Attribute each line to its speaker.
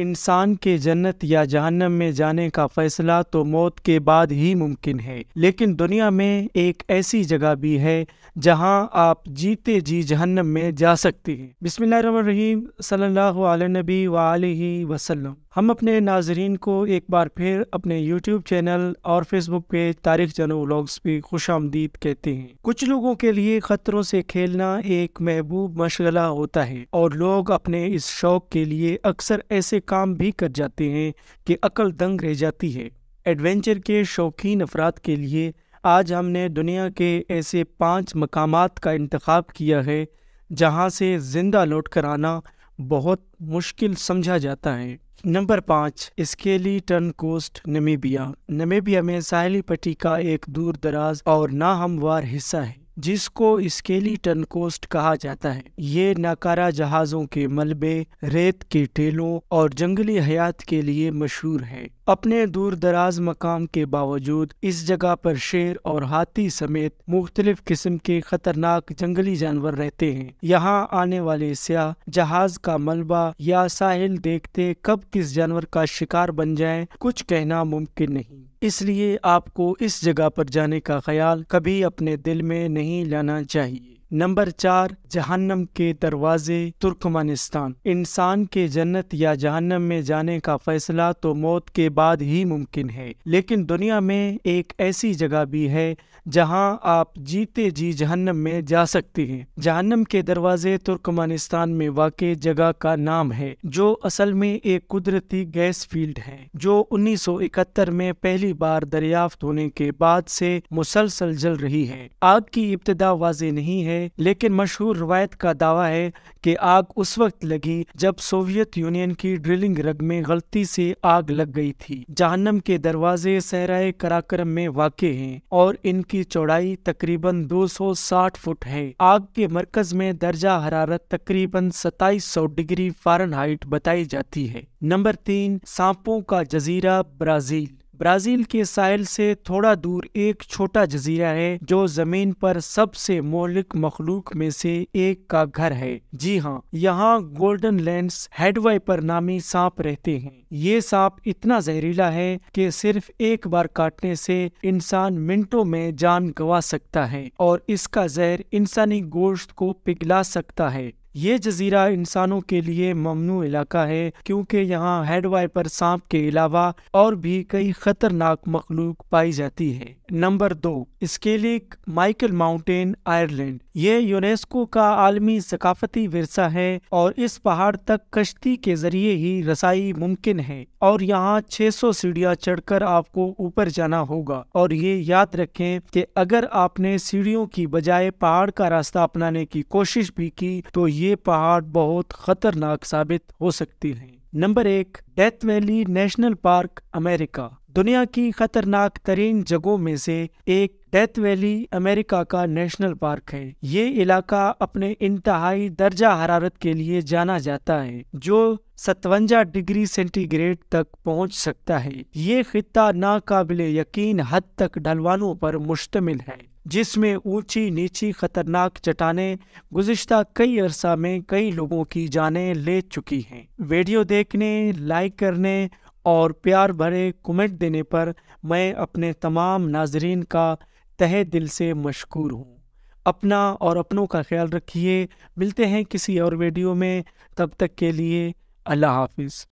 Speaker 1: इंसान के जन्नत या जहन्नम में जाने का फैसला तो मौत के बाद ही मुमकिन है लेकिन दुनिया में एक ऐसी जगह भी है जहां आप जीते जी जहन्नम में जा सकते हैं बिस्मिल्लाम सल्लल्लाहु अलैहि नबी वसल्लम हम अपने नाजरीन को एक बार फिर अपने यूट्यूब चैनल और फेसबुक पेज तारीख जनो व्लॉग्स पे खुश आमदीद कहते हैं कुछ लोगों के लिए खतरों से खेलना एक महबूब मशगला होता है और लोग अपने इस शौक के लिए अक्सर ऐसे काम भी कर जाते हैं कि अकल दंग रह जाती है एडवेंचर के शौकीन अफराद के लिए आज हमने दुनिया के ऐसे पाँच मकाम का इंतखब किया है जहाँ से ज़िंदा लौट कर आना बहुत मुश्किल समझा जाता है नंबर पाँच skeleton coast Namibia Namibia में साहली पट्टी का एक दूर दराज और नाहमवार हिस्सा है जिसको टर्न कोस्ट कहा जाता है ये नाकारा जहाज़ों के मलबे रेत के टेलों और जंगली हयात के लिए मशहूर है अपने दूर दराज मकाम के बावजूद इस जगह पर शेर और हाथी समेत मुख्तलिफ किस्म के खतरनाक जंगली जानवर रहते हैं यहाँ आने वाले सयाह जहाज का मलबा या साहिल देखते कब किस जानवर का शिकार बन जाए कुछ कहना मुमकिन नहीं इसलिए आपको इस जगह पर जाने का ख्याल कभी अपने दिल में नहीं लाना चाहिए नंबर चार जहन्नम के दरवाजे तुर्कमानिस्तान इंसान के जन्नत या जहन्नम में जाने का फैसला तो मौत के बाद ही मुमकिन है लेकिन दुनिया में एक ऐसी जगह भी है जहां आप जीते जी जहन्नम में जा सकते हैं जहन्नम के दरवाजे तुर्कमानिस्तान में वाक़ जगह का नाम है जो असल में एक कुदरती गैस फील्ड है जो 1971 में पहली बार दरियाफ्त होने के बाद से मुसलसल जल रही है आग की इब्तदा वाजे नहीं है लेकिन मशहूर रवायत का दावा है कि आग उस वक्त लगी जब सोवियत यूनियन की ड्रिलिंग रग में गलती से आग लग गई थी जहन्नम के दरवाजे सहराए कराक्रम में वाक़ हैं और इनकी चौड़ाई तकरीबन 260 फुट है आग के मरकज में दर्जा हरारत तकरीबन 2700 डिग्री फारेनहाइट बताई जाती है नंबर तीन सांपों का जजीरा ब्राजील ब्राज़ील के साइल से थोड़ा दूर एक छोटा जजीरा है जो ज़मीन पर सबसे मौलिक मखलूक में से एक का घर है जी हाँ यहाँ गोल्डन लैंड्स हेडवे पर नामी सांप रहते हैं ये सांप इतना जहरीला है कि सिर्फ एक बार काटने से इंसान मिनटों में जान गंवा सकता है और इसका जहर इंसानी गोश्त को पिघला सकता है ये जजीरा इंसानों के लिए ममनू इलाका है क्योंकि यहाँ हेड वाइपर सांप के अलावा और भी कई खतरनाक मखलूक पाई जाती है नंबर दो स्केलिक माइकल माउंटेन आयरलैंड ये यूनेस्को का आलमी सकाफती वरसा है और इस पहाड़ तक कश्ती के जरिए ही रसाई मुमकिन है और यहाँ 600 सीढ़ियाँ चढ़कर आपको ऊपर जाना होगा और ये याद रखें कि अगर आपने सीढ़ियों की बजाय पहाड़ का रास्ता अपनाने की कोशिश भी की तो ये पहाड़ बहुत खतरनाक साबित हो सकती है नंबर एक death valley national park America दुनिया की खतरनाक तरीन जगहों में से एक डेथ वैली अमेरिका का नेशनल पार्क है ये इलाका अपने इंतहाई दर्जा हरारत के लिए जाना जाता है जो सतवंजा डिग्री सेंटीग्रेड तक पहुंच सकता है ये खत्ता नाकाबिल यकीन हद तक ढलवानों पर मुश्तमिल है जिसमें ऊंची नीची खतरनाक चटाने गुजशत कई अरसा में कई लोगों की जानें ले चुकी हैं वीडियो देखने लाइक करने और प्यार भरे कमेंट देने पर मैं अपने तमाम नाजरीन का तहे दिल से मशकूर हूँ अपना और अपनों का ख्याल रखिए मिलते हैं किसी और वीडियो में तब तक के लिए अल्लाह हाफिज़